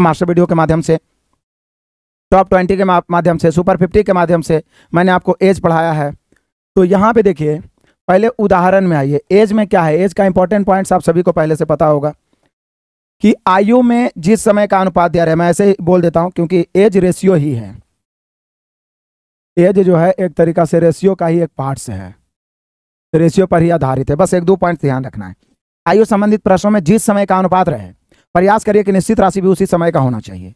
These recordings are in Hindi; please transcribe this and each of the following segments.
के मास्टर वीडियो के माध्यम से टॉप ट्वेंटी के माध्यम से सुपर फिफ्टी के माध्यम से मैंने आपको एज पढ़ाया है तो यहाँ पे देखिए पहले उदाहरण में आइए एज में क्या है एज का इंपॉर्टेंट पॉइंट आप सभी को पहले से पता होगा कि आयु में जिस समय का अनुपात दिया रहे मैं ऐसे ही बोल देता हूँ क्योंकि एज रेशियो ही है एज जो है एक तरीका से रेशियो का ही एक पार्ट्स है रेशियो पर ही आधारित है बस एक दो पॉइंट ध्यान रखना है आयु संबंधित प्रश्नों में जिस समय का अनुपात रहे प्रयास करिए कि निश्चित राशि भी उसी समय का होना चाहिए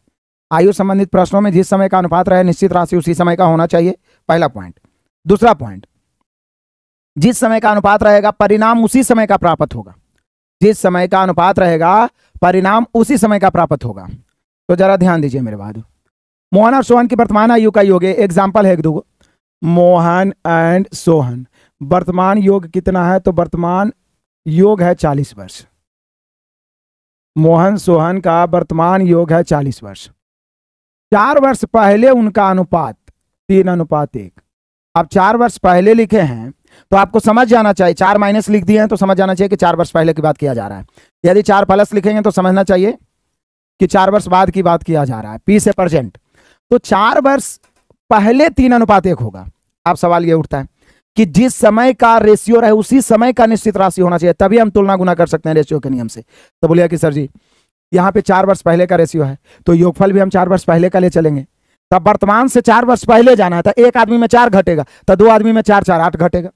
आयु संबंधित प्रश्नों में जिस समय का अनुपात रहे निश्चित राशि उसी समय का होना चाहिए पहला पॉइंट दूसरा पॉइंट जिस समय का अनुपात रहेगा परिणाम उसी समय का प्राप्त होगा जिस समय का अनुपात रहेगा परिणाम उसी समय का प्राप्त होगा तो जरा ध्यान दीजिए मेरे बाद मोहन और सोहन की वर्तमान आयु का योग है एग्जाम्पल है एक दो मोहन एंड सोहन वर्तमान योग कितना है तो वर्तमान योग है चालीस वर्ष मोहन सोहन का वर्तमान योग है चालीस वर्ष चार वर्ष पहले उनका अनुपात तीन अनुपात एक आप चार वर्ष पहले लिखे हैं तो आपको समझ जाना चाहिए चार माइनस लिख दिए हैं तो समझ जाना चाहिए कि चार वर्ष पहले की बात किया जा रहा है यदि चार प्लस लिखेंगे तो समझना चाहिए कि चार वर्ष बाद की बात किया जा रहा है पी से परसेंट तो चार वर्ष पहले तीन अनुपात एक होगा आप सवाल ये उठता है कि जिस समय का रेशियो रहे उसी समय का निश्चित राशि होना चाहिए तभी हम तुलना गुना कर सकते हैं रेशियो के नियम से तो बोलिए कि सर जी यहाँ पे चार वर्ष पहले का रेशियो है तो योगफल भी हम चार वर्ष पहले का ले चलेंगे तब वर्तमान से चार वर्ष पहले जाना है तो एक आदमी में चार घटेगा तो दो आदमी में चार चार आठ घटेगा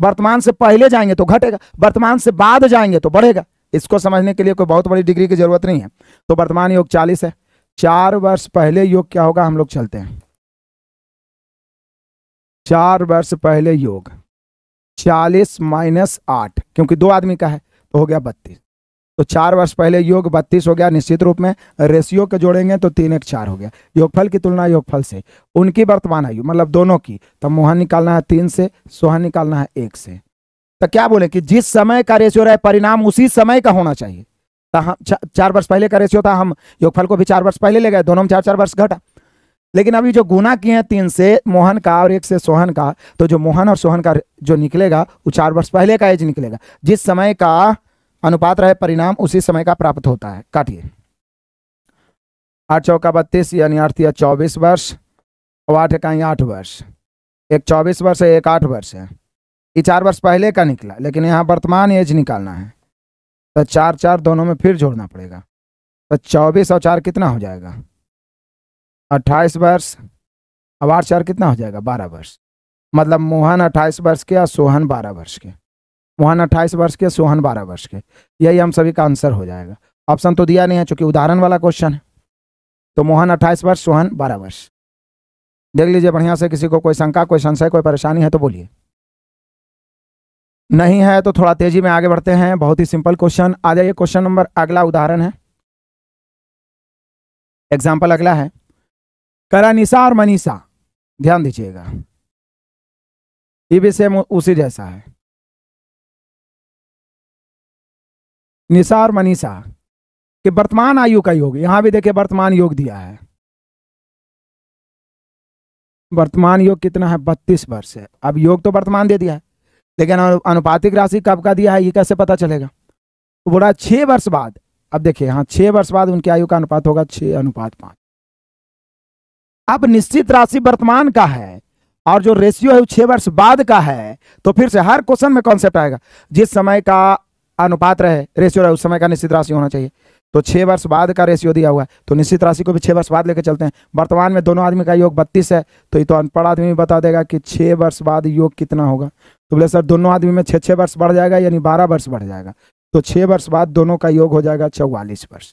वर्तमान से पहले जाएंगे तो घटेगा वर्तमान से बाद जाएंगे तो बढ़ेगा इसको समझने के लिए कोई बहुत बड़ी डिग्री की जरूरत नहीं है तो वर्तमान योग चालीस है चार वर्ष पहले योग क्या होगा हम लोग चलते हैं चार वर्ष पहले योग चालीस माइनस आठ क्योंकि दो आदमी का है तो हो गया बत्तीस तो चार वर्ष पहले योग बत्तीस हो गया निश्चित रूप में रेशियो के जोड़ेंगे तो तीन एक चार हो गया योगफल की तुलना योगफल से उनकी वर्तमान आयु मतलब दोनों की तो मोहन निकालना है तीन से सोहन निकालना है एक से तो क्या बोले कि जिस समय का रेशियो रहे परिणाम उसी समय का होना चाहिए तो चा, चार वर्ष पहले का रेशियो था हम योगफल को भी चार वर्ष पहले ले गए दोनों में चार चार वर्ष घटा लेकिन अभी जो गुना किए हैं तीन से मोहन का और एक से सोहन का तो जो मोहन और सोहन का जो निकलेगा वो चार वर्ष पहले का एज निकलेगा जिस समय का अनुपात रहे परिणाम उसी समय का प्राप्त होता है काटिए आठ चौका बत्तीस यानी आठ या चौबीस वर्ष और आठ इकाई आठ वर्ष एक चौबीस वर्ष है एक आठ वर्ष है ये चार वर्ष पहले का निकला लेकिन यहाँ वर्तमान एज निकालना है तो चार चार दोनों में फिर जोड़ना पड़ेगा तो चौबीस और चार कितना हो जाएगा अट्ठाईस वर्ष अब आठ चार कितना हो जाएगा बारह वर्ष मतलब मोहन अट्ठाईस वर्ष के और सोहन बारह वर्ष के मोहन अट्ठाईस वर्ष के सोहन बारह वर्ष के यही हम सभी का आंसर हो जाएगा ऑप्शन तो दिया नहीं है चूंकि उदाहरण वाला क्वेश्चन है तो मोहन अट्ठाईस वर्ष सोहन बारह वर्ष देख लीजिए बढ़िया से किसी को कोई शंका कोई संशय कोई परेशानी है तो बोलिए नहीं है तो थोड़ा तेजी में आगे बढ़ते हैं बहुत ही सिंपल क्वेश्चन आ जाइए क्वेश्चन नंबर अगला उदाहरण है एग्जाम्पल अगला है निशा और मनीषा ध्यान दीजिएगा ये भी सेम उसी जैसा है निशा और मनीषा कि वर्तमान आयु का योग यहां भी देखिए वर्तमान योग दिया है वर्तमान योग कितना है बत्तीस वर्ष है अब योग तो वर्तमान दे दिया है लेकिन अनुपातिक राशि कब का दिया है ये कैसे पता चलेगा बोला छह वर्ष बाद अब देखिए यहां छह वर्ष बाद उनकी आयु का अनुपात होगा छह अनुपात पांच अब निश्चित राशि वर्तमान का है और जो रेशियो है वो छह वर्ष बाद का है तो फिर से हर क्वेश्चन में कॉन्सेप्ट आएगा जिस समय का अनुपात रहे रेशियो रहे उस समय का निश्चित राशि होना चाहिए तो छह वर्ष बाद का रेशियो दिया हुआ है तो निश्चित राशि को भी छह वर्ष बाद लेकर चलते हैं वर्तमान में दोनों आदमी का योग बत्तीस है तो ये तो अनपढ़ आदमी भी बता देगा कि छह वर्ष बाद योग कितना होगा तो बोले सर दोनों आदमी में छह छह वर्ष बढ़ जाएगा यानी बारह वर्ष बढ़ जाएगा तो छह वर्ष बाद दोनों का योग हो जाएगा चौवालीस वर्ष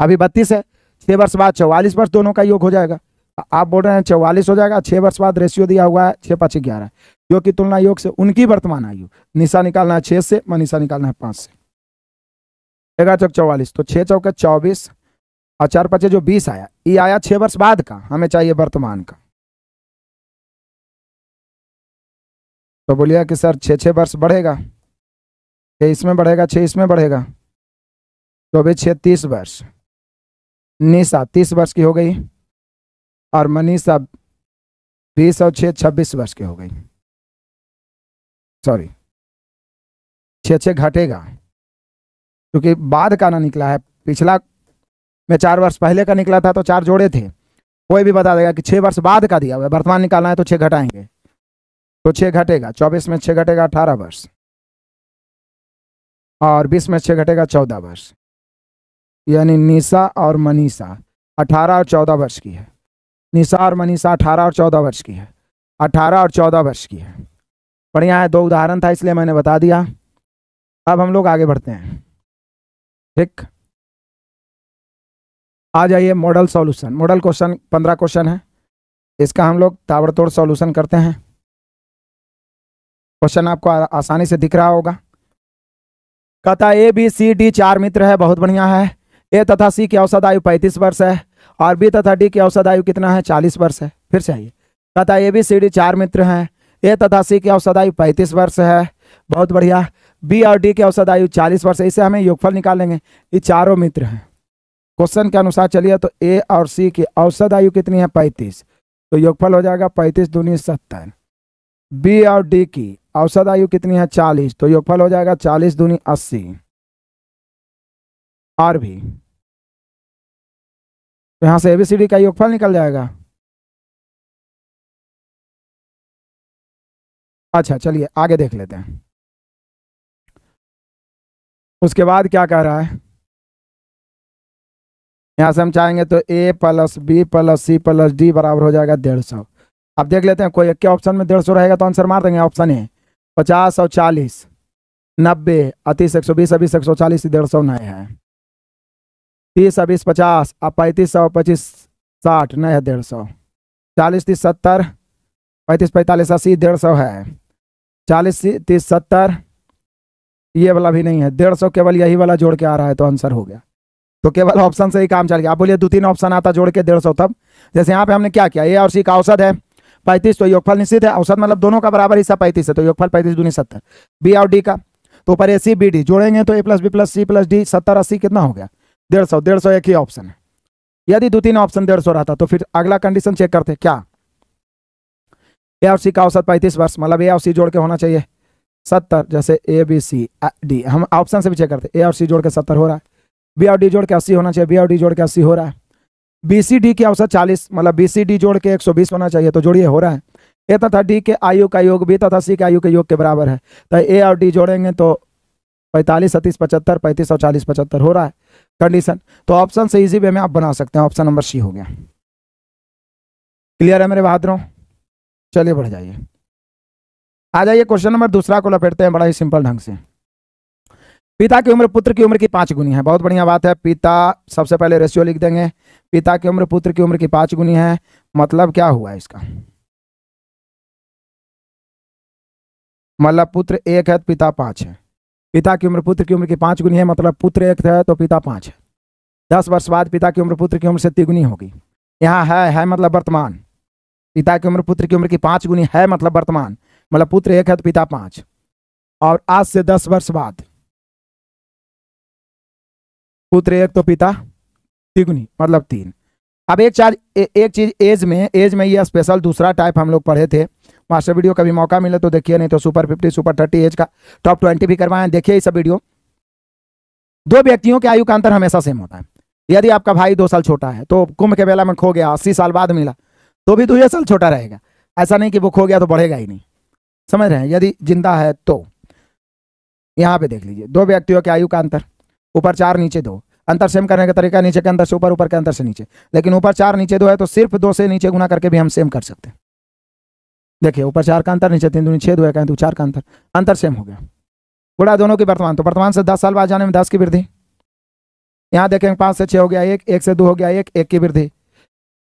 अभी बत्तीस है छह वर्ष बाद चौवालीस वर्ष दोनों का योग हो जाएगा आप बोल रहे हैं चौवालीस हो जाएगा छह वर्ष बाद रेशियो दिया हुआ है छह पाँच ग्यारह जो कि तुलना योग से उनकी वर्तमान आयु निशा निकालना है छह से निशा निकालना है पांच से ग्यारह चौक चौवालीस तो छह चौके चौबीस और चार पचे जो बीस आया ये आया छह वर्ष बाद का हमें चाहिए वर्तमान का तो बोलिए कि सर छ छ वर्ष बढ़ेगा छह इसमें बढ़ेगा छह इसमें बढ़ेगा चौबीस तो छह तीस वर्ष निशा तीस वर्ष की हो गई और मनीषा बीस और छः छब्बीस वर्ष की हो गई सॉरी छः छः घटेगा क्योंकि बाद का ना निकला है पिछला में चार वर्ष पहले का निकला था तो चार जोड़े थे कोई भी बता देगा कि छः वर्ष बाद का दिया हुआ है वर्तमान निकालना है तो छः घटाएंगे तो छः घटेगा चौबीस में छः घटेगा अठारह वर्ष और बीस में छः घटेगा चौदह वर्ष यानी निशा और मनीषा अठारह और चौदह वर्ष की है निशा और मनीषा अठारह और चौदह वर्ष की है अठारह और चौदह वर्ष की है बढ़िया है दो उदाहरण था इसलिए मैंने बता दिया अब हम लोग आगे बढ़ते हैं ठीक आ जाइए मॉडल सॉल्यूशन मॉडल क्वेश्चन पंद्रह क्वेश्चन है इसका हम लोग ताबड़तोड़ सॉल्यूशन करते हैं क्वेश्चन आपको आसानी से दिख रहा होगा कथा ए बी सी डी चार मित्र है बहुत बढ़िया है ए तथा सी की औसत आयु पैंतीस वर्ष है और बी तथा डी की औसत आयु कितना है चालीस वर्ष है फिर आइए तथा ए बी सी डी चार मित्र हैं ए तथा सी की औसत आयु पैंतीस वर्ष है बहुत बढ़िया बी और डी की औसत आयु चालीस वर्ष है इसे हमें योगफल निकालेंगे ये चारों मित्र हैं क्वेश्चन के अनुसार चलिए तो ए और सी की औसत आयु कितनी है पैंतीस तो योगफल हो जाएगा पैंतीस दूनी सत्तर बी और डी की औसत आयु कितनी है चालीस तो योगफल हो जाएगा चालीस दूनी अस्सी और भी तो यहाँ से एबीसीडी सी डी का योगफल निकल जाएगा अच्छा चलिए आगे देख लेते हैं उसके बाद क्या कह रहा है यहाँ से हम चाहेंगे तो A plus B plus C plus D बराबर हो जाएगा डेढ़ सौ आप देख लेते हैं कोई एक के ऑप्शन में डेढ़ सौ रहेगा तो आंसर मार देंगे ऑप्शन ए पचास और चालीस नब्बे अतीस एक सौ बीस अभी एक सौ चालीस डेढ़ सौ नए हैं तीस बीस पचास और पैंतीस सौ पच्चीस साठ नहीं है डेढ़ सौ चालीस तीस सत्तर पैंतीस पैंतालीस अस्सी डेढ़ सौ है चालीस तीस सत्तर ये वाला भी नहीं है डेढ़ सौ केवल यही वाला जोड़ के आ रहा है तो आंसर हो गया तो केवल ऑप्शन से ही काम चल गया आप बोलिए दो तीन ऑप्शन आता जोड़ के डेढ़ सौ तब जैसे यहाँ पे हमने क्या किया ए और सी का औसत है पैंतीस तो योगफल निश्चित है औसत मतलब दोनों का बराबर हिस्सा पैंतीस है तो योगफल पैंतीस दूनी सत्तर बी और डी का तो ऊपर ए सी बी डी जोड़ेंगे तो A plus B plus C plus D सत्तर अस्सी कितना हो गया डेढ़ सौ डेढ़ सौ एक ही ऑप्शन है यदि दो तीन ऑप्शन डेढ़ सौ रहता तो फिर अगला कंडीशन चेक करते क्या ए और सी का औसत पैंतीस वर्ष मतलब ए और सी जोड़ के होना चाहिए सत्तर जैसे ए बी सी डी हम ऑप्शन से भी चेक करते ए और सी जोड़ के सत्तर हो रहा है बी और डी जोड़ के अस्सी होना चाहिए बी और डी जोड़ के अस्सी हो रहा है बी सी डी की औसत चालीस मतलब बी सी डी जोड़ के एक सौ बीस होना चाहिए तो जोड़िए हो रहा है ए तथा डी के आयु का योग बी तथा सी के आयु के योग के बराबर है तो ए और डी जोड़ेंगे तो पैंतालीस सतीस पचहत्तर पैंतीस और चालीस पचहत्तर हो रहा है कंडीशन तो ऑप्शन से इजी वे में आप बना सकते हैं ऑप्शन नंबर सी हो गया क्लियर है मेरे बहादुरों चलिए बढ़ जाइए आ जाइए क्वेश्चन नंबर दूसरा को लपेटते हैं बड़ा ही सिंपल ढंग से पिता की उम्र पुत्र की उम्र की पांच गुनी है बहुत बढ़िया बात है पिता सबसे पहले रेशियो लिख देंगे पिता की उम्र पुत्र की उम्र की पांच गुनी है मतलब क्या हुआ इसका मतलब पुत्र एक है पिता पांच है पिता की उम्र पुत्र की उम्र की पांच गुनी है मतलब पुत्र एक है तो पिता पांच है दस वर्ष बाद पिता की उम्र पुत्र की उम्र से तिगुनी होगी यहाँ है है मतलब वर्तमान पिता की उम्र पुत्र की उम्र की पांच गुनी है मतलब वर्तमान मतलब पुत्र एक है तो पिता पांच और आज से दस वर्ष बाद पुत्र एक तो पिता तिगुनी मतलब तीन अब एक चार एक चीज़ एज में एज में ये स्पेशल दूसरा टाइप हम लोग पढ़े थे मास्टर वीडियो कभी मौका मिले तो देखिए नहीं तो super fifty super thirty age का टॉप ट्वेंटी भी करवाएं देखिए सब वीडियो दो व्यक्तियों के आयु का अंतर हमेशा सेम होता है यदि आपका भाई दो साल छोटा है तो कुंभ के बेला में खो गया अस्सी साल बाद मिला तो भी दो तो साल छोटा रहेगा ऐसा नहीं कि वो खो गया तो बढ़ेगा ही नहीं समझ रहे हैं यदि जिंदा है तो यहाँ पे देख लीजिए दो व्यक्तियों के आयु का अंतर ऊपर चार नीचे दो अंतर सेम करने का तरीका नीचे के अंदर से ऊपर ऊपर के अंदर से नीचे लेकिन ऊपर चार नीचे दो है तो सिर्फ दो से नीचे गुना करके भी हम सेम कर सकते हैं देखिए ऊपर चार का अंतर नीचे तीन दूनी छे दो है कहें तो चार का अंतर अंतर सेम हो गया बुढ़ा दोनों की वर्तमान तो वर्तमान से दस साल बाद जाने में दस की वृद्धि यहाँ देखेंगे पाँच से छः हो गया एक एक से दो हो गया एक एक की वृद्धि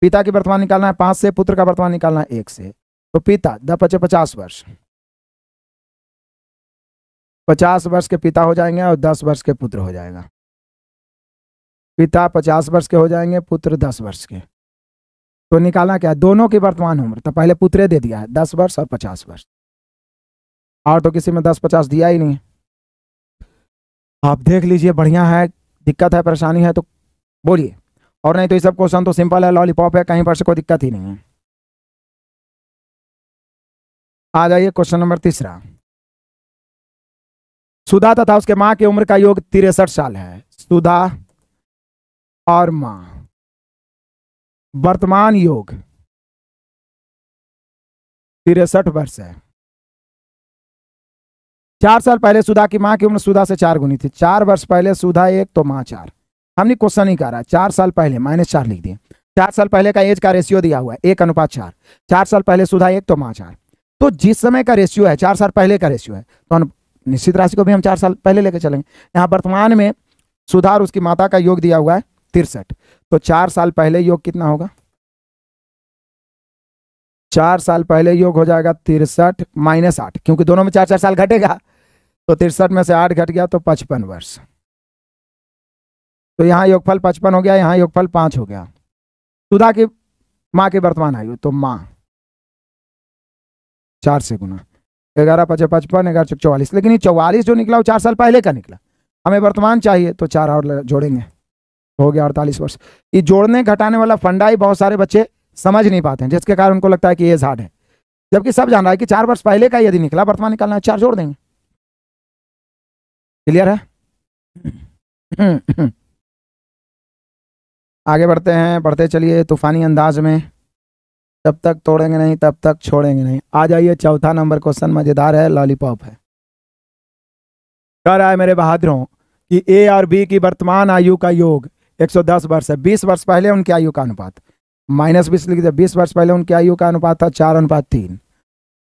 पिता की वर्तमान निकालना है पाँच से पुत्र का वर्तमान निकालना है एक से तो पिता द पचे पचास वर्ष पचास वर्ष के पिता हो जाएंगे और दस वर्ष के पुत्र हो जाएगा पिता पचास वर्ष के हो जाएंगे पुत्र दस वर्ष के तो निकालना क्या है दोनों की वर्तमान उम्र तो पहले पुत्रे दे दिया है दस वर्ष और पचास वर्ष और तो किसी में दस पचास दिया ही नहीं आप देख लीजिए बढ़िया है दिक्कत है परेशानी है तो बोलिए और नहीं तो ये सब क्वेश्चन तो सिंपल है लॉलीपॉप है कहीं पर से कोई दिक्कत ही नहीं है आ जाइए क्वेश्चन नंबर तीसरा सुधा तथा उसके माँ की उम्र का योग तिरसठ साल है सुधा और मां वर्तमान योग तिरसठ वर्ष है चार साल पहले सुधा की मां की उम्र सुधा से चार गुनी थी चार वर्ष पहले सुधा एक तो मां चार हमने क्वेश्चन नहीं है चार साल पहले माइनस चार लिख दिया चार साल पहले का एज का रेशियो दिया हुआ है एक अनुपात चार चार साल पहले सुधा एक तो माँ चार तो जिस समय का रेशियो है चार साल पहले का रेशियो है तो निश्चित राशि को भी हम चार साल पहले लेकर चलेंगे यहाँ वर्तमान में सुधार उसकी माता का योग दिया हुआ है तिरसठ तो चार साल पहले योग कितना होगा चार साल पहले योग हो जाएगा तिरसठ माइनस आठ क्योंकि दोनों में चार चार साल घटेगा तो तिरसठ में से आठ घट गया तो पचपन वर्ष तो यहां योगफल पचपन हो गया यहां योगफल पांच हो गया सुधा की माँ की वर्तमान आयु तो माँ चार से गुना ग्यारह पचे पचपन ग्यारह चौवालीस लेकिन ये चौवालीस जो निकला वो चार साल पहले का निकला हमें वर्तमान चाहिए तो चार और जोड़ेंगे हो गया अड़तालीस वर्ष ये जोड़ने घटाने वाला फंडा ही बहुत सारे बच्चे समझ नहीं पाते हैं जिसके कारण उनको लगता है कि ये झाड़ है जबकि सब जान रहा है कि चार वर्ष पहले का यदि निकला वर्तमान निकालना चार जोड़ देंगे क्लियर है आगे बढ़ते हैं बढ़ते चलिए तूफानी अंदाज में तब तक तोड़ेंगे नहीं तब तक छोड़ेंगे नहीं आ जाइए चौथा नंबर क्वेश्चन मजेदार है लॉलीपॉप है कह रहा है मेरे बहादुरों कि ए और बी की वर्तमान आयु का योग 110 वर्ष है बीस वर्ष पहले उनकी आयु का अनुपात माइनस बीस लिख दिया बीस वर्ष पहले उनकी आयु का अनुपात था चार अनुपात तीन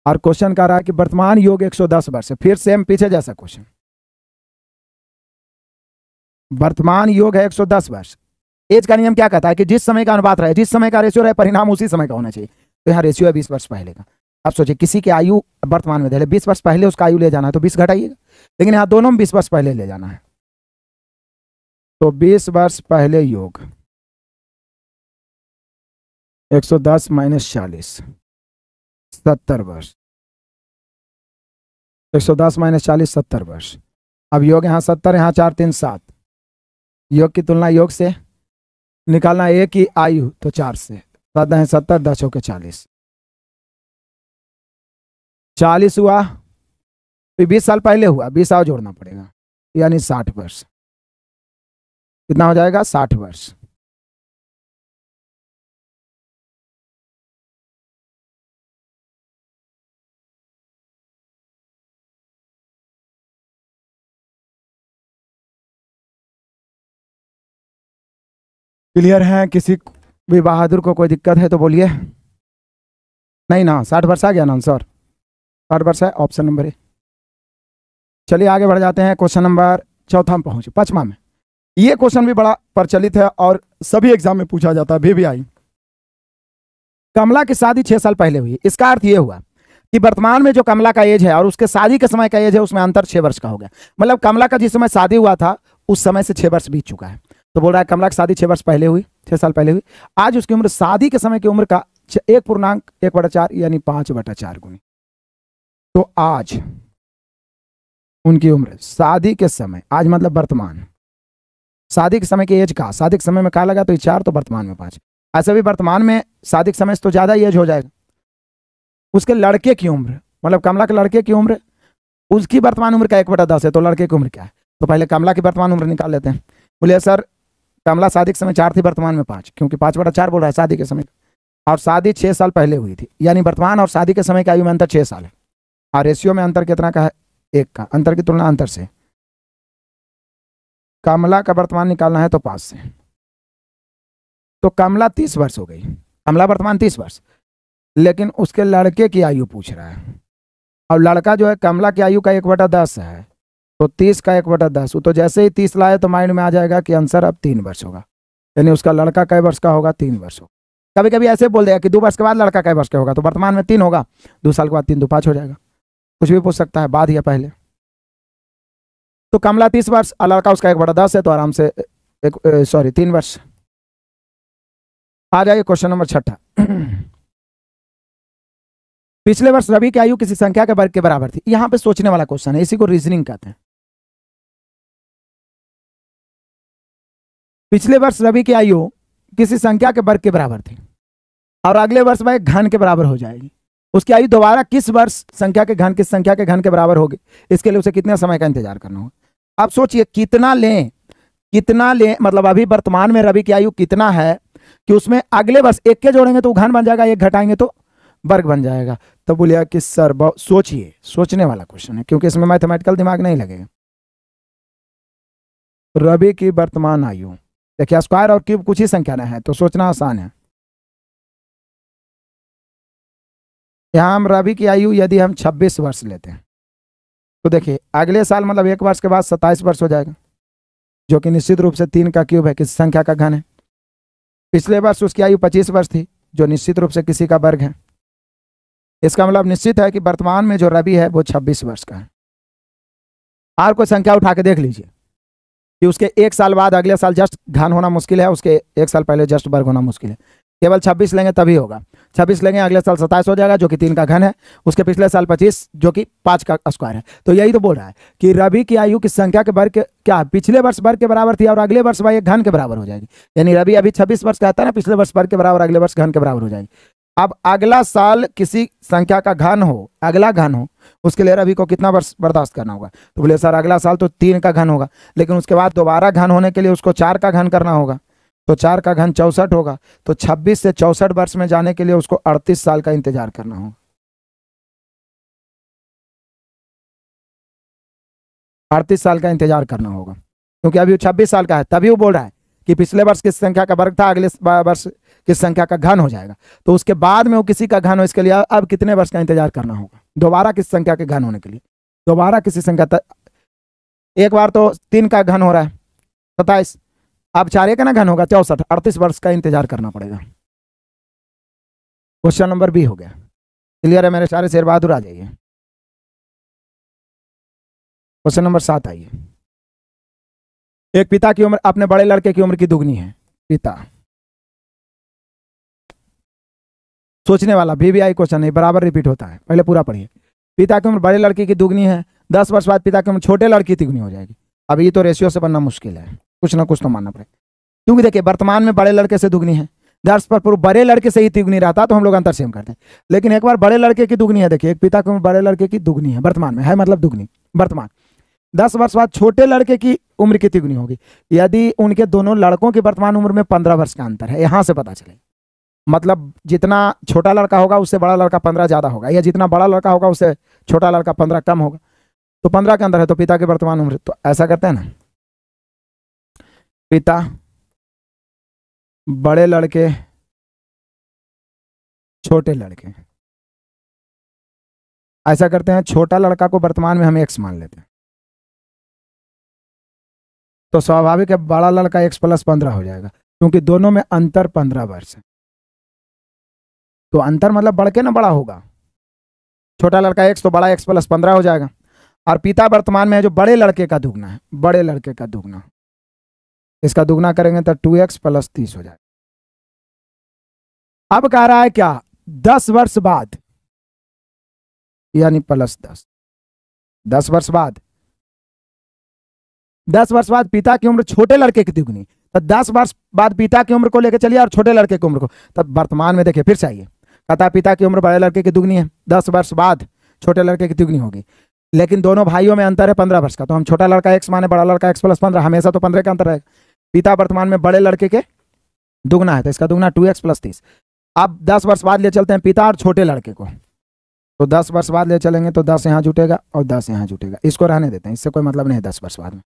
और क्वेश्चन कह रहा है कि वर्तमान योग 110 वर्ष है फिर सेम पीछे जैसा क्वेश्चन वर्तमान योग है 110 वर्ष एज का नियम क्या कहता है कि जिस समय का अनुपात रहे जिस समय का रेशियो रहे परिणाम उसी समय का होना चाहिए तो यहाँ रेशियो है बीस वर्ष पहले का आप सोचिए किसी की आयु वर्तमान में दे बीस वर्ष पहले उसका आयु ले जाना है तो बीस घटाइएगा लेकिन यहाँ दोनों में बीस वर्ष पहले ले जाना है तो 20 वर्ष पहले योग 110 सौ दस माइनस चालीस सत्तर वर्ष 110 सौ दस माइनस चालीस सत्तर वर्ष अब योग यहाँ सत्तर यहाँ चार तीन सात योग की तुलना योग से निकालना एक ही आयु तो चार से सात दें सत्तर दस हो के चालीस चालीस हुआ तो बीस साल पहले हुआ बीस साल जोड़ना पड़ेगा यानी साठ वर्ष कितना हो जाएगा साठ वर्ष क्लियर है किसी भी बहादुर को कोई दिक्कत है तो बोलिए नहीं ना साठ वर्ष आ गया ना सर साठ वर्ष है ऑप्शन नंबर ए चलिए आगे बढ़ जाते हैं क्वेश्चन नंबर चौथा में पहुंचे पचमा में ये क्वेश्चन भी बड़ा प्रचलित है और सभी एग्जाम में पूछा जाता है भी कमला की शादी छह साल पहले हुई इसका अर्थ यह हुआ कि वर्तमान में जो कमला का एज है और उसके शादी के समय का एज है उसमें अंतर छह वर्ष का हो गया मतलब कमला का जिस समय शादी हुआ था उस समय से छह वर्ष बीत चुका है तो बोल रहा है कमला की शादी छह वर्ष पहले हुई छह साल पहले हुई आज उसकी उम्र शादी के समय की उम्र का एक पूर्णांक एक बटा चार यानी पांच बटा चार गुनी तो आज उनकी उम्र शादी के समय आज मतलब वर्तमान शादी के समय के एज का शादी समय में कहा लगा तो ये चार तो वर्तमान में पांच ऐसे भी वर्तमान में शादी के समय से तो ज़्यादा एज हो जाएगा उसके लड़के की उम्र मतलब कमला के लड़के की उम्र उसकी वर्तमान उम्र का एक बटा दस है तो लड़के की उम्र क्या है तो पहले कमला की वर्तमान उम्र निकाल लेते हैं बोलिए सर कमला शादी के समय चार थी वर्तमान में पांच क्योंकि पांच बटा चार बोल रहा है शादी के समय और शादी छह साल पहले हुई थी यानी वर्तमान और शादी के समय का आयु में अंतर छह साल है और रेशियो में अंतर कितना का है एक का अंतर की तुलना अंतर से कमला का वर्तमान निकालना है तो पांच से तो कमला तीस वर्ष हो गई कमला वर्तमान तीस वर्ष लेकिन उसके लड़के की आयु पूछ रहा है और लड़का जो है कमला की आयु का एक बटा दस है तो तीस का एक बटा दस तो जैसे ही तीस लाए तो माइंड में आ जाएगा कि आंसर अब तीन वर्ष होगा यानी उसका लड़का कई वर्ष का होगा तीन वर्ष होगा कभी कभी ऐसे बोल देगा कि दो वर्ष के बाद लड़का कई वर्ष का होगा तो वर्तमान में तीन होगा दो साल के बाद तीन दो पाँच हो जाएगा कुछ भी पूछ सकता है बाद या पहले तो कमला तीस वर्ष और लड़का उसका एक बड़ा दस है तो आराम से एक सॉरी तीन वर्ष आ जाइए क्वेश्चन नंबर छठा पिछले वर्ष रवि की आयु किसी संख्या के वर्ग के बराबर थी यहां पे सोचने वाला क्वेश्चन है इसी को रीजनिंग कहते हैं पिछले वर्ष रवि की आयु किसी संख्या के वर्ग के बराबर थी और अगले वर्ष में घन के बराबर हो जाएगी उसकी आयु दोबारा किस वर्ष संख्या के घन किस संख्या के घन के बराबर होगी इसके लिए उसे कितने समय का इंतजार करना होगा आप सोचिए कितना लें कितना लें मतलब अभी वर्तमान में रवि की आयु कितना है कि उसमें अगले वर्ष एक के जोड़ेंगे तो घन बन जाएगा एक घटाएंगे तो वर्ग बन जाएगा तो बोलिए कि सर सोचिए सोचने वाला क्वेश्चन है क्योंकि इसमें मैथमेटिकल दिमाग नहीं लगेगा रवि की वर्तमान आयु देखिए स्क्वायर और क्यूब कुछ ही संख्या में है तो सोचना आसान है यहां हम रवि की आयु यदि हम 26 वर्ष लेते हैं तो देखिए अगले साल मतलब एक वर्ष के बाद सत्ताईस वर्ष हो जाएगा जो कि निश्चित रूप से तीन का क्यूब है किसी संख्या का घन है पिछले वर्ष उसकी आयु पच्चीस वर्ष थी जो निश्चित रूप से किसी का वर्ग है इसका मतलब निश्चित है कि वर्तमान में जो रवि है वो छब्बीस वर्ष का है और कोई संख्या उठा के देख लीजिए कि उसके एक साल बाद अगले साल जस्ट घन होना मुश्किल है उसके एक साल पहले जस्ट वर्ग होना मुश्किल है केवल 26 लेंगे तभी होगा 26 लेंगे अगले साल सत्ताईस हो जाएगा जो कि तीन का घन है उसके पिछले साल 25 जो कि पाँच का स्क्वायर है तो यही तो बोल रहा है कि रवि की आयु की संख्या के वर्ग क्या पिछले वर्ष वर्ग के बराबर थी और अगले वर्ष वह घन के बराबर हो जाएगी यानी रवि अभी छब्बीस वर्ष का है ना पिछले वर्ष वर्ग के बराबर अगले वर्ष घन के बराबर हो जाएगी अब अगला साल किसी संख्या का घन हो अगला घन हो उसके लिए रवि को कितना वर्ष बर्दाश्त करना होगा तो बोले सर अगला साल तो तीन का घन होगा लेकिन उसके बाद दोबारा घन होने के लिए उसको चार का घन करना होगा तो चार का घन चौसठ होगा तो छब्बीस से चौसठ वर्ष में जाने के लिए उसको अड़तीस साल का इंतजार करना होगा अड़तीस साल का इंतजार करना होगा क्योंकि अभी छब्बीस साल का है तभी वो बोल रहा है कि पिछले वर्ष किस संख्या का वर्ग था अगले वर्ष किस संख्या का घन हो जाएगा तो उसके बाद में वो किसी का घन हो इसके लिए अब कितने वर्ष का इंतजार करना होगा दोबारा किस संख्या के घन होने के लिए दोबारा किसी संख्या एक बार तो तीन का घन हो रहा है सताइस अपचार्य का ना घन होगा चौसठ अड़तीस वर्ष का इंतजार करना पड़ेगा क्वेश्चन नंबर बी हो गया क्लियर है मेरे सारे शेर बहादुर आ जाइए क्वेश्चन नंबर सात आइए एक पिता की उम्र अपने बड़े लड़के की उम्र की दुगनी है पिता सोचने वाला बीबीआई क्वेश्चन नहीं बराबर रिपीट होता है पहले पूरा पढ़िए पिता की उम्र बड़े लड़के की दुगनी है दस वर्ष बाद पिता की उम्र छोटे लड़की की दुगनी हो जाएगी अब ये तो रेशियो से बनना मुश्किल है कुछ ना कुछ तो मानना पड़ेगा क्योंकि देखिए वर्तमान में बड़े लड़के से दुगनी है दर्श पर पूर्व बड़े लड़के से ही दुगनी रहता तो हम लोग अंतर सेम करते हैं लेकिन एक बार बड़े लड़के की दुगनी है देखिए एक पिता की बड़े लड़के की दुगनी है वर्तमान में है मतलब दुगनी वर्तमान दस वर्ष बाद छोटे लड़के की उम्र की तिगुनी होगी यदि उनके दोनों लड़कों की वर्तमान उम्र में पंद्रह वर्ष का अंतर है यहाँ से पता चलेगा मतलब जितना छोटा लड़का होगा उससे बड़ा लड़का पंद्रह ज़्यादा होगा या जितना बड़ा लड़का होगा उससे छोटा लड़का पंद्रह कम होगा तो पंद्रह के अंदर है तो पिता की वर्तमान उम्र तो ऐसा करते हैं ना पिता बड़े लड़के छोटे लड़के ऐसा करते हैं छोटा लड़का को वर्तमान में हम एक्स मान लेते हैं तो स्वाभाविक है बड़ा लड़का एक्स प्लस पंद्रह हो जाएगा क्योंकि दोनों में अंतर पंद्रह वर्ष है तो अंतर मतलब बढ़ के ना बड़ा होगा छोटा लड़का एक्स तो बड़ा एक्स प्लस पंद्रह हो जाएगा और पिता वर्तमान में है जो बड़े लड़के का दुगना है बड़े लड़के का दुगना इसका दुगना करेंगे तो टू एक्स प्लस तीस हो जाए अब कह रहा है क्या दस वर्ष बाद यानी प्लस दस दस वर्ष बाद दस वर्ष बाद पिता की उम्र छोटे लड़के की दुगनी तो दस वर्ष बाद पिता की उम्र को लेकर चलिए और छोटे लड़के की उम्र को तब तो वर्तमान में देखिए फिर से आइए कहता पिता की उम्र बड़े लड़के की दुगनी है दस वर्ष बाद छोटे लड़के की दुगनी होगी लेकिन दोनों भाइयों में अंतर है पंद्रह वर्ष का तो हम छोटा लड़का एक्स माने बड़ा लड़का एक्स प्लस पंद्रह हमेशा तो पंद्रह का अंतर रहेगा पिता वर्तमान में बड़े लड़के के दुगना है तो इसका दुगना टू एक्स प्लस तीस अब दस वर्ष बाद ले चलते हैं पिता और छोटे लड़के को तो दस वर्ष बाद ले चलेंगे तो दस यहाँ जुटेगा और दस यहाँ जुटेगा इसको रहने देते हैं इससे कोई मतलब नहीं है दस वर्ष बाद में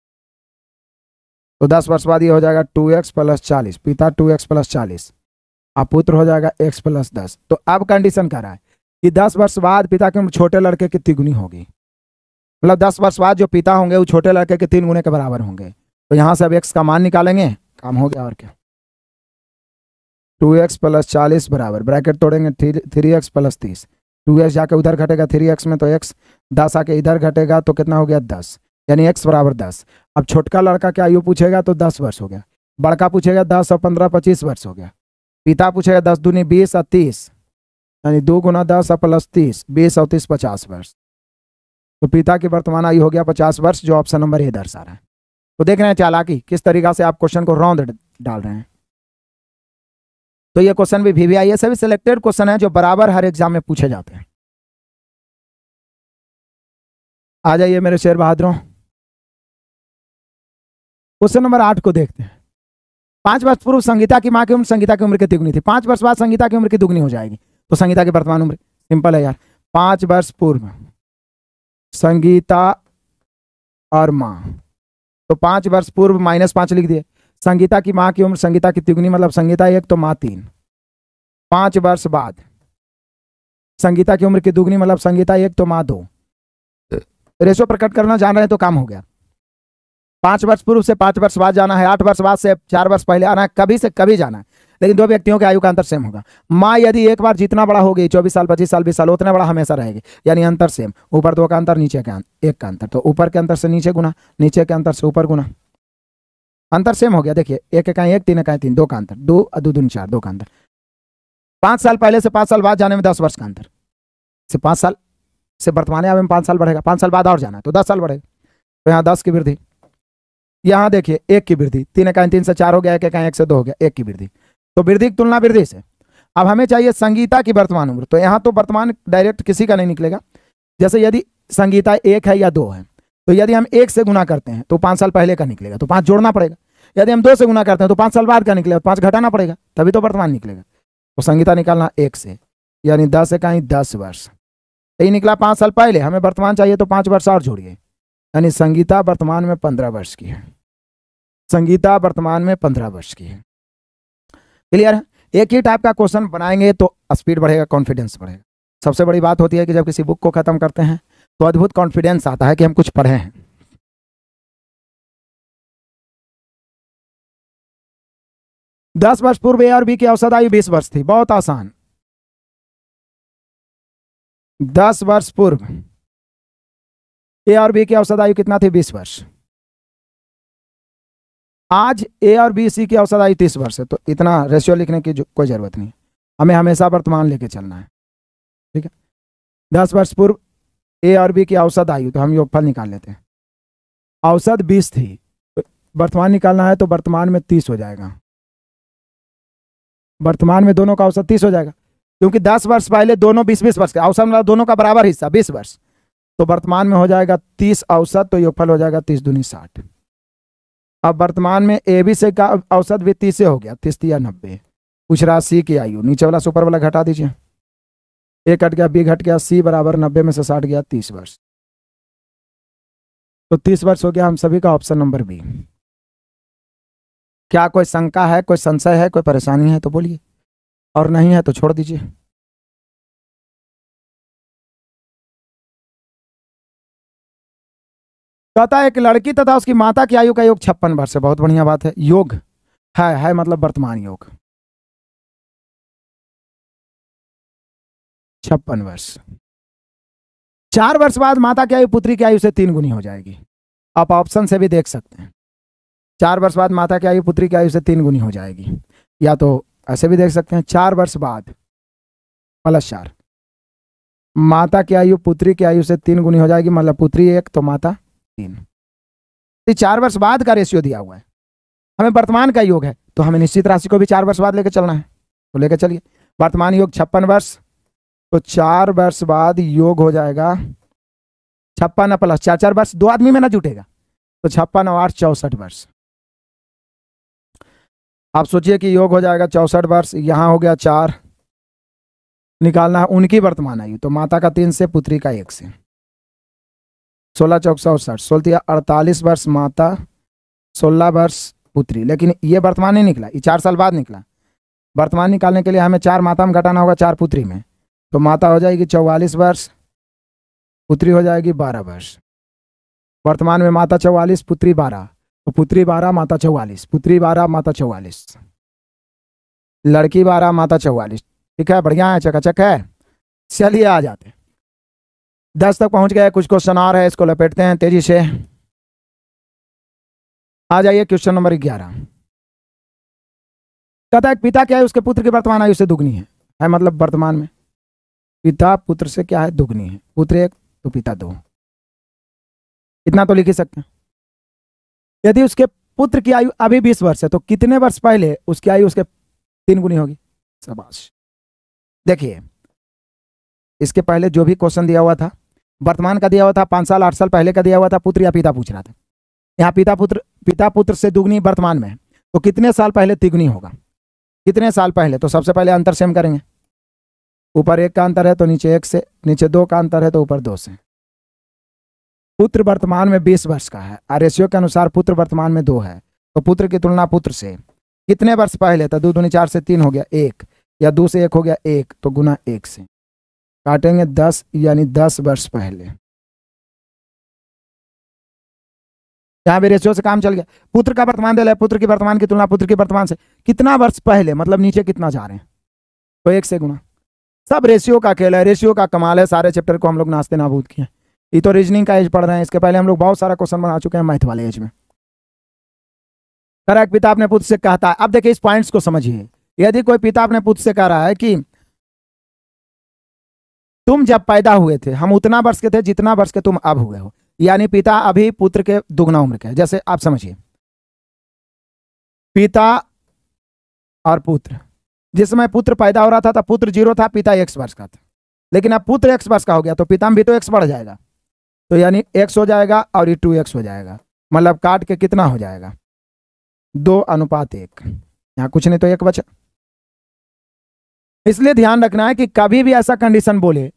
तो दस वर्ष बाद ये हो जाएगा टू एक्स प्लस चालीस पिता टू एक्स प्लस चालीस और पुत्र हो जाएगा एक्स प्लस दस तो अब कंडीशन कह रहा है कि दस वर्ष बाद पिता की उम्र छोटे लड़के की तिगुनी होगी मतलब दस वर्ष बाद जो पिता होंगे वो छोटे लड़के के तीन गुने के बराबर होंगे तो यहाँ से अब एक्स का मान निकालेंगे काम हो गया और क्या टू एक्स प्लस चालीस बराबर ब्रैकेट तोड़ेंगे थ्री एक्स प्लस तीस टू एक्स जाके उधर घटेगा थ्री एक्स में तो एक्स दस आके इधर घटेगा तो कितना हो गया दस यानी एक्स बराबर दस अब छोटका लड़का क्या आयु पूछेगा तो दस वर्ष हो गया बड़का पूछेगा दस और पंद्रह पच्चीस वर्ष हो गया पिता पूछेगा दस दूनी बीस और तीस यानी दो गुना दस और प्लस तीस बीस और तीस पचास वर्ष तो पिता की वर्तमान आयु हो गया पचास वर्ष जो ऑप्शन नंबर ए दर्शा रहा है तो देख रहे हैं चालाकी किस तरीका से आप क्वेश्चन को रौंद डाल रहे हैं तो ये क्वेश्चन भी वीवीआई सभी सिलेक्टेड क्वेश्चन है जो बराबर हर एग्जाम में पूछे जाते हैं आ जाइए मेरे शेर बहादुरों क्वेश्चन नंबर आठ को देखते हैं पांच वर्ष पूर्व संगीता की माँ की उम्र संगीता की उम्र की दुगनी थी पांच वर्ष बाद संगीता की उम्र की दुगनी हो जाएगी तो संगीता की वर्तमान उम्र सिंपल है यार पांच वर्ष पूर्व संगीता और मां तो पांच वर्ष पूर्व माइनस पांच लिख दिए संगीता की माँ की उम्र संगीता की तिगुनी मतलब संगीता एक तो माँ तीन पांच वर्ष बाद संगीता की उम्र की दुगनी मतलब संगीता एक तो माँ दो रेशो प्रकट करना जान रहे हैं तो काम हो गया पांच वर्ष पूर्व से पांच वर्ष बाद जाना है आठ वर्ष बाद से चार वर्ष पहले आना है कभी से कभी जाना है लेकिन दो व्यक्तियों के आयु का अंतर सेम होगा माँ यदि एक बार जितना बड़ा हो गई चौबीस साल पच्चीस साल बीस साल उतना बड़ा हमेशा रहेगी यानी अंतर सेम ऊपर दो का अंतर नीचे का एक का अंतर तो ऊपर के अंतर से नीचे गुना नीचे के अंतर से ऊपर गुना अंतर सेम हो गया देखिए एक इकाई एक तीन इकाई तीन दो का अंतर दो दो दून चार दो का अंतर पांच साल पहले से पांच साल बाद जाने में दस वर्ष का अंतर से पांच साल से वर्तमान आयु में पांच साल बढ़ेगा पांच साल बाद और जाना तो दस साल बढ़ेगा तो यहाँ दस की वृद्धि यहाँ देखिए एक की वृद्धि तीन इकाई तीन से चार हो गया एक इकाई एक से दो हो गया एक की वृद्धि तो वृद्धि की तुलना वृद्धि से अब हमें चाहिए संगीता की वर्तमान उम्र तो यहाँ तो वर्तमान डायरेक्ट किसी का नहीं निकलेगा जैसे यदि संगीता एक है या दो है तो यदि हम एक से गुना करते हैं तो पाँच साल पहले का निकलेगा तो पाँच जोड़ना पड़ेगा यदि हम दो से गुना करते हैं तो पाँच साल बाद का निकलेगा तो पाँच घटाना पड़ेगा तभी तो वर्तमान निकलेगा तो संगीता निकालना एक से यानी दस कहीं दस वर्ष यही निकला पाँच साल पहले हमें वर्तमान चाहिए तो पाँच वर्ष और जोड़िए यानी संगीता वर्तमान में पंद्रह वर्ष की है संगीता वर्तमान में पंद्रह वर्ष की है क्लियर है एक ही टाइप का क्वेश्चन बनाएंगे तो स्पीड बढ़ेगा कॉन्फिडेंस बढ़ेगा सबसे बड़ी बात होती है कि जब किसी बुक को खत्म करते हैं तो अद्भुत कॉन्फिडेंस आता है कि हम कुछ पढ़े हैं दस वर्ष पूर्व ए और बी की औसत आयु बीस वर्ष थी बहुत आसान दस वर्ष पूर्व ए और बी की औसत आयु कितना थी बीस वर्ष आज ए और बी सी की औसत आई तीस वर्ष है तो इतना रेशियो लिखने की कोई ज़रूरत नहीं हमें हमेशा वर्तमान लेके चलना है ठीक है दस वर्ष पूर्व ए और बी की औसत आयु तो हम योगफल निकाल लेते हैं औसत बीस थी तो वर्तमान निकालना है तो वर्तमान में तीस हो जाएगा वर्तमान में दोनों का औसत तीस हो जाएगा क्योंकि दस वर्ष पहले दोनों बीस बीस वर्ष के औसत मतलब दोनों का बराबर हिस्सा बीस वर्ष तो वर्तमान में हो जाएगा तीस औसत तो योगफल हो जाएगा तीस दूनी साठ अब वर्तमान में ए बी से का औसत भी तीस हो गया तीस या नब्बे कुछ रहा सी की आयु नीचे वाला सुपर वाला घटा दीजिए ए कट गया बी घट गया सी बराबर नब्बे में से साठ गया तीस वर्ष तो तीस वर्ष हो गया हम सभी का ऑप्शन नंबर बी क्या कोई शंका है कोई संशय है कोई परेशानी है तो बोलिए और नहीं है तो छोड़ दीजिए कहता है एक लड़की तथा उसकी माता की आयु का योग छप्पन वर्ष है बहुत बढ़िया बात है योग है है मतलब वर्तमान योग छप्पन वर्ष चार वर्ष बाद माता की आयु पुत्री की आयु से तीन गुनी हो जाएगी आप ऑप्शन से भी देख सकते हैं चार वर्ष बाद माता की आयु पुत्री की आयु से तीन गुनी हो जाएगी या तो ऐसे भी देख सकते हैं चार वर्ष बाद प्लस चार माता की आयु पुत्री की आयु से तीन गुनी हो जाएगी मतलब पुत्री एक तो माता तीन ये चार वर्ष बाद का रेशियो दिया हुआ है हमें वर्तमान का योग है तो हमें निश्चित राशि को भी चार वर्ष बाद लेकर चलना है तो लेकर चलिए वर्तमान योग छप्पन वर्ष तो चार वर्ष बाद योग हो जाएगा छप्पन प्लस चार चार वर्ष दो आदमी में ना जुटेगा तो छप्पन और आठ चौसठ वर्ष आप सोचिए कि योग हो जाएगा चौसठ वर्ष यहाँ हो गया चार निकालना है उनकी वर्तमान आयु तो माता का तीन से पुत्री का एक से सोलह चौक सौ सोलह सोलती अड़तालीस वर्ष माता सोलह वर्ष पुत्री लेकिन ये वर्तमान नहीं निकला ये चार साल बाद निकला वर्तमान निकालने के लिए हमें चार माता में घटाना होगा चार पुत्री में तो माता हो जाएगी चौवालीस वर्ष पुत्री हो जाएगी बारह वर्ष वर्तमान में माता चौवालीस पुत्री बारह तो पुत्री बारह माता चौवालीस पुत्री बारह माता चौवालीस लड़की बारह माता चौवालीस ठीक है बढ़िया है चकाचक है चलिए आ जाते दस तक पहुंच गया कुछ क्वेश्चन आ रहा है इसको लपेटते हैं तेजी से आ जाइए क्वेश्चन नंबर ग्यारह कहता है पिता क्या है उसके पुत्र की वर्तमान आयु से दुगनी है है मतलब वर्तमान में पिता पुत्र से क्या है दुगनी है पुत्र एक तो पिता दो इतना तो लिख ही सकते हैं यदि उसके पुत्र की आयु अभी बीस वर्ष है तो कितने वर्ष पहले उसकी आयु उसके तीन गुनी होगी शाबाश देखिए इसके पहले जो भी क्वेश्चन दिया हुआ था वर्तमान का दिया हुआ था पाँच साल आठ साल पहले का दिया हुआ था पुत्र या पिता पूछ रहा था यहाँ पिता पुत्र पिता पुत्र से दुगनी वर्तमान में तो कितने साल पहले तिगुनी होगा कितने साल पहले तो सबसे पहले अंतर सेम करेंगे ऊपर एक का अंतर है तो नीचे एक से नीचे दो का अंतर है तो ऊपर दो से पुत्र वर्तमान में बीस वर्ष का है और रेशियो के अनुसार पुत्र वर्तमान में दो है तो पुत्र की तुलना पुत्र से कितने वर्ष पहले तो दो दूनी चार से तीन हो गया एक या दो से एक हो गया एक तो गुना एक से काटेंगे दस यानी दस वर्ष पहले यहां भी रेशियो से काम चल गया पुत्र का वर्तमान दे पुत्र की वर्तमान की तुलना पुत्र की वर्तमान से कितना वर्ष पहले मतलब नीचे कितना जा रहे हैं तो एक से गुना सब रेशियो का खेल है रेशियो का कमाल है सारे चैप्टर को हम लोग नाश्ते नाबूद किए ये तो रीजनिंग का एज पढ़ रहे हैं इसके पहले हम लोग बहुत सारा क्वेश्चन बना चुके हैं मैथ वाले एज में तरह पिता अपने पुत्र से कहता है अब देखिए इस पॉइंट्स को समझिए यदि कोई पिता अपने पुत्र से कह रहा है कि तुम जब पैदा हुए थे हम उतना वर्ष के थे जितना वर्ष के तुम अब हुए हो यानी पिता अभी पुत्र के दुगना उम्र के जैसे आप समझिए पिता और पुत्र जिस समय पुत्र पैदा हो रहा था तब पुत्र जीरो था पिता एक्स वर्ष का था लेकिन अब पुत्र एक्स वर्ष का हो गया तो पिता में भी तो एक्स बढ़ जाएगा तो यानी एक्स हो जाएगा और ये टू एक्स हो जाएगा मतलब काट के कितना हो जाएगा दो अनुपात एक यहाँ कुछ नहीं तो एक बचा इसलिए ध्यान रखना है कि कभी भी ऐसा कंडीशन बोले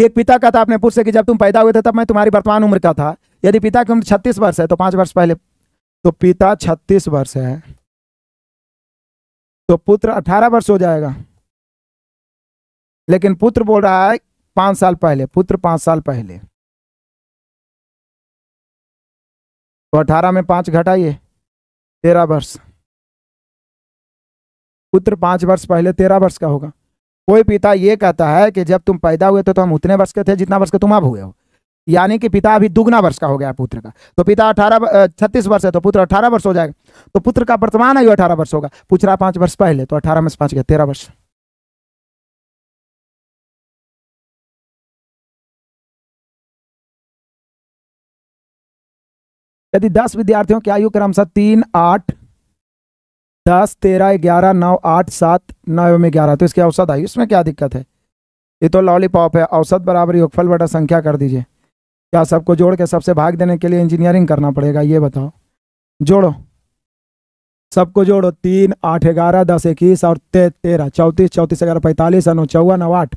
एक पिता का था आपने पूछ से कि जब तुम पैदा हुए थे तब मैं तुम्हारी वर्तमान उम्र का था यदि पिता की उम्र छत्तीस वर्ष है तो पांच वर्ष पहले तो पिता छत्तीस वर्ष है तो पुत्र अठारह वर्ष हो जाएगा लेकिन पुत्र बोल रहा है पांच साल पहले पुत्र पांच साल पहले तो अठारह में पांच घटाइए तेरह वर्ष पुत्र पांच वर्ष पहले तेरह वर्ष का होगा कोई पिता ये कहता है कि जब तुम पैदा हुए थे तो हम उतने वर्ष के थे जितना वर्ष के तुम अब हुए हो यानी कि पिता अभी दुगना वर्ष का हो गया पुत्र का तो पिता अठारह छत्तीस वर्ष है तो पुत्र अठारह वर्ष हो जाएगा तो पुत्र का वर्तमान आयु अठारह वर्ष होगा पूछ रहा पांच वर्ष पहले तो अठारह में से पांच गया तेरह वर्ष यदि दस विद्यार्थियों की आयु क्रमशः तीन आठ दस तेरह ग्यारह नौ आठ सात नौ में ग्यारह तो इसकी औसत आई इसमें क्या दिक्कत है ये तो लॉलीपॉप है औसत बराबर योगफल बटा संख्या कर दीजिए क्या सबको जोड़ के सबसे भाग देने के लिए इंजीनियरिंग करना पड़ेगा ये बताओ जोड़ो सबको जोड़ो तीन आठ ग्यारह दस इक्कीस और ते, तेरह चौंतीस चौंतीस ग्यारह पैंतालीस नौ चौवन और आठ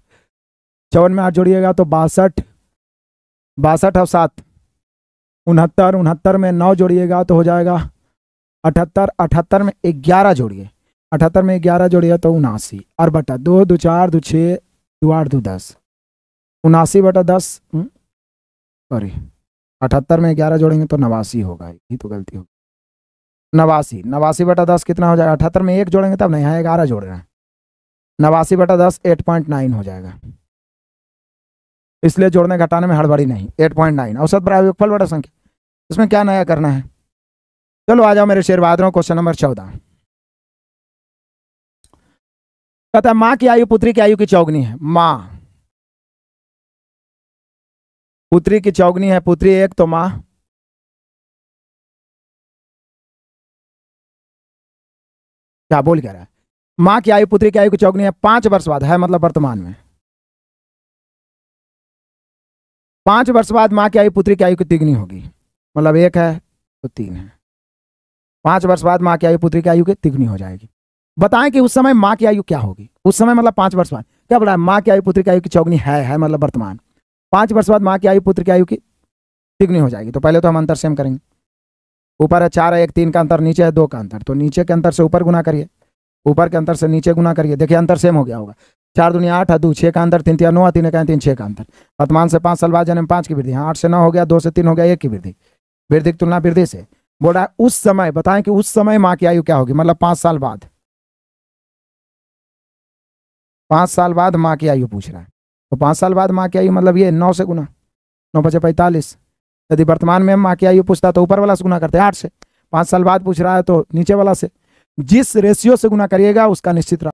चौवन में आठ जोड़िएगा तो बासठ बासठ और सात उनहत्तर उनहत्तर में नौ जोड़िएगा तो हो जाएगा अठहत्तर अठहत्तर में ग्यारह जोड़िए अठहत्तर में ग्यारह जोड़िए तो उनासी और बटा दो दो चार दो छः दो आठ दो दस उनासी बटा दस सॉरी हम्म, अठहत्तर में ग्यारह जोड़ेंगे तो नवासी होगा यही तो गलती होगी नवासी नवासी बटा दस कितना हो जाएगा अठहत्तर में एक जोड़ेंगे तब नहीं है ग्यारह जोड़ रहे हैं नवासी बटा दस एट पॉइंट नाइन हो जाएगा इसलिए जोड़ने घटाने में हड़बड़ी नहीं एट पॉइंट नाइन औसत बराबर योगफल बटा संख्या इसमें क्या नया करना है चलो आ जाओ मेरे शेर बहादुर क्वेश्चन नंबर चौदह कहता है की आयु पुत्री की आयु की चौगनी है मां पुत्री की चौगनी है पुत्री एक तो मां क्या बोल कह रहा है मां की आयु पुत्री की आयु की चौगनी है पांच वर्ष बाद है मतलब वर्तमान में पांच वर्ष बाद मां की आयु पुत्री की आयु की तिगनी होगी मतलब एक है तो तीन है पांच वर्ष बाद माँ की आयु पुत्री की आयु के तिगुनी हो जाएगी बताएं कि उस समय माँ की आयु क्या होगी उस समय मतलब पांच वर्ष बाद क्या बोला माँ की आयु पुत्री की आयु की चौगनी है है मतलब वर्तमान पांच वर्ष बाद माँ की आयु पुत्र की आयु की तिगुनी हो जाएगी तो पहले तो हम अंतर सेम करेंगे ऊपर है चार है एक तीन का अंतर नीचे है दो का अंतर तो नीचे के अंतर से ऊपर गुना करिए ऊपर के अंतर से नीचे गुना करिए देखिए अंतर सेम हो गया होगा चार दुनिया आठ है दो छः का अंतर तीन तीन नौ तीन का तीन छः का अंतर वर्तमान से पाँच साल बाद जन्म पाँच की वृद्धि हाँ, आठ से नौ हो गया दो से तीन हो गया एक की वृद्धि वृद्धि की तुलना वृद्धि से है उस समय बताएं कि उस समय माँ की आयु क्या होगी मतलब पांच साल बाद पांच साल बाद मां की आयु पूछ रहा है तो पांच साल बाद मां की आयु मतलब ये नौ से गुना नौ बजे पैंतालीस यदि वर्तमान में मां की आयु पूछता तो ऊपर वाला से गुना करते आठ से पांच साल बाद पूछ रहा है तो नीचे वाला से जिस रेशियो से गुना करिएगा उसका निश्चित